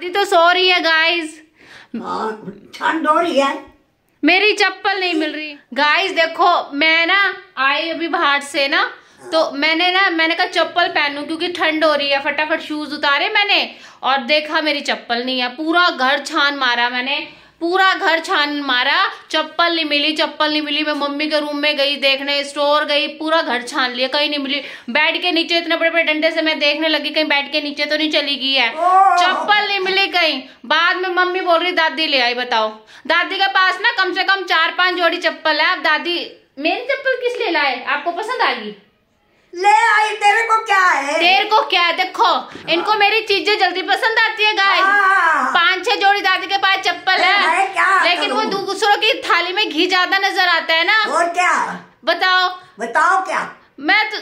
दादी तो सो रही है गाइस ठंड हो रही है मेरी चप्पल नहीं मिल रही गाइस देखो मैं ना आई अभी बाहर से ना तो मैंने ना मैंने कहा चप्पल पहनूं क्योंकि ठंड हो रही है फटाफट शूज उतारे मैंने और देखा मेरी चप्पल नहीं है पूरा घर छान मारा मैंने पूरा घर छान मारा चप्पल नहीं मिली चप्पल नहीं मिली मैं मम्मी के रूम में गई देखने स्टोर गई पूरा घर छान लिया कहीं नहीं मिली बेड के नीचे इतने बड़े बड़े डंडे से मैं देखने लगी कहीं बेड के नीचे तो नहीं चली गई है चप्पल नहीं मिली कहीं बाद में मम्मी बोल रही दादी ले आई बताओ दादी के पास ना कम से कम चार पांच जोड़ी चप्पल है अब दादी मेरी चप्पल किस लिए लाए आपको पसंद आ गई ले आई तेरे को क्या है तेरे को क्या है देखो इनको मेरी चीजें जल्दी पसंद आती है गाय हाँ। पांच छह जोड़ी लेकिन तो वो दूसरों की थाली में घी ज्यादा नजर आता है ना और क्या बताओ बताओ क्या मैं तो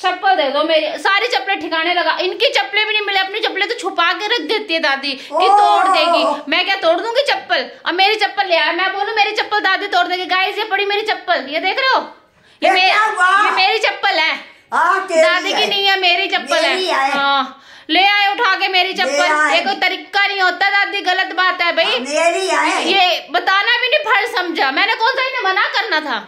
चप्पल दे दो मेरी सारी चप्पलें ठिकाने लगा इनकी चप्पलें भी नहीं मिले अपनी चप्पलें तो छुपा के रख देती है दादी कि तोड़ देगी मैं क्या तोड़ दूंगी चप्पल अब मेरी चप्पल ले आया मैं बोलू मेरी चप्पल दादी तोड़ देगी गाय ये पड़ी मेरी चप्पल ये देख रहे हो ये, ये, मेरी चप्पल है दादी की नहीं है मेरी चप्पल है ले आए उठा के मेरी चप्पल ये कोई तरीका नहीं होता दादी गलत बात है भाई हाँ, मेरी आए ये बताना भी नहीं फर्ज समझा मैंने कौन सा इन्हें मना करना था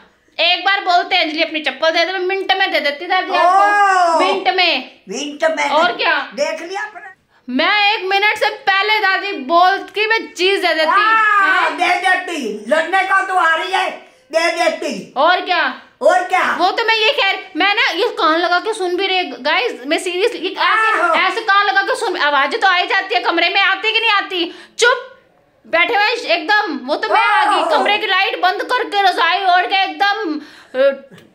एक बार बोलते अंजलि अपनी चप्पल दे दे मिनट में दे देती दादी आपको मिनट में मिनट में और क्या देख लिया मैं एक मिनट से पहले दादी बोलती मैं चीज दे देती हाँ, दे देती लड़ने का तो आ रही है दे देती और क्या और क्या वो तो मैं ये खैर मैं ना ये कान लगा के सुन भी रही गाइस मैं सीरियसली ऐसे ऐसे कान लगा के सुन आवाज तो आई जाती है कमरे में आती कि नहीं आती चुप बैठे हुए एकदम वो तो मैं आ गई कमरे की लाइट बंद करके रजाई ओढ़ के एकदम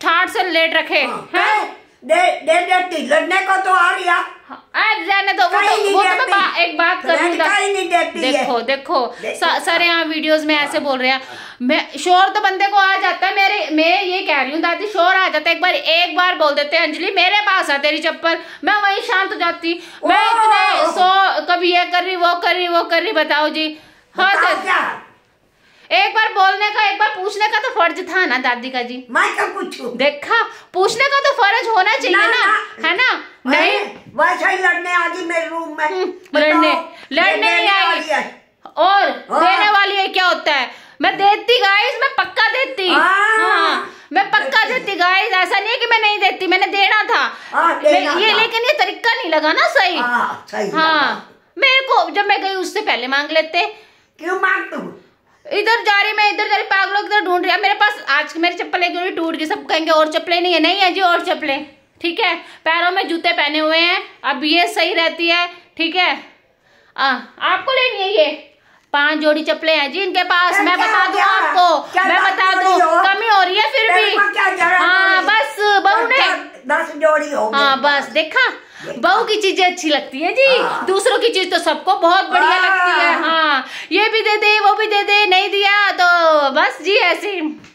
ठाट से लेट रखे हाँ। हैं दे दे दे लड़ने को तो आ गया हाँ, आ जाने दो वो तो, वो एक बात करूँ तो- देखो देखो सर यहाँ वीडियोस में ऐसे बोल रहे हैं मैं शोर तो बंदे को आ जाता है मेरे मैं ये कह रही हूँ दादी शोर आ जाता है एक बार एक बार बोल देते हैं अंजलि मेरे पास आ तेरी चप्पल मैं वही शांत हो जाती मैं इतने सो कभी ये कर रही वो कर रही वो कर रही बताओ जी हाँ सर एक बार बोलने का एक बार पूछने का तो फर्ज था ना दादी का जी मैं क्या पूछूं देखा पूछने का तो फर्ज होना चाहिए ना, ना, ना है ना नहीं वैसे ही लड़ने आ गई मेरे रूम में हम्म, लड़ने लड़ने ही आई और हाँ। देने वाली है क्या होता है मैं देती गाइस मैं पक्का देती हाँ। हाँ, मैं पक्का देती गाइस ऐसा नहीं है कि मैं नहीं देती मैंने देना था ये लेकिन ये तरीका नहीं लगा ना सही हाँ मेरे को जब मैं गई उससे पहले मांग लेते क्यों मांग तू इधर जा रही मैं इधर जा रही पागलों इधर ढूंढ रही मेरे पास आज की मेरी चप्पल एक टूट गई सब कहेंगे और चप्पलें नहीं है नहीं है जी और चप्पलें ठीक है पैरों में जूते पहने हुए हैं अब ये सही रहती है ठीक है आ, आपको लेनी है ये पांच जोड़ी चप्पले हैं जी इनके पास मैं बता दू आपको मैं बता दू कमी हो रही है फिर भी हाँ, हाँ बस बहू ने दस जोड़ी हाँ बस देखा बहू की चीजें अच्छी लगती है जी हाँ। दूसरों की चीज तो सबको बहुत बढ़िया हाँ। लगती है हाँ ये भी दे दे वो भी दे दे नहीं दिया तो बस जी ऐसे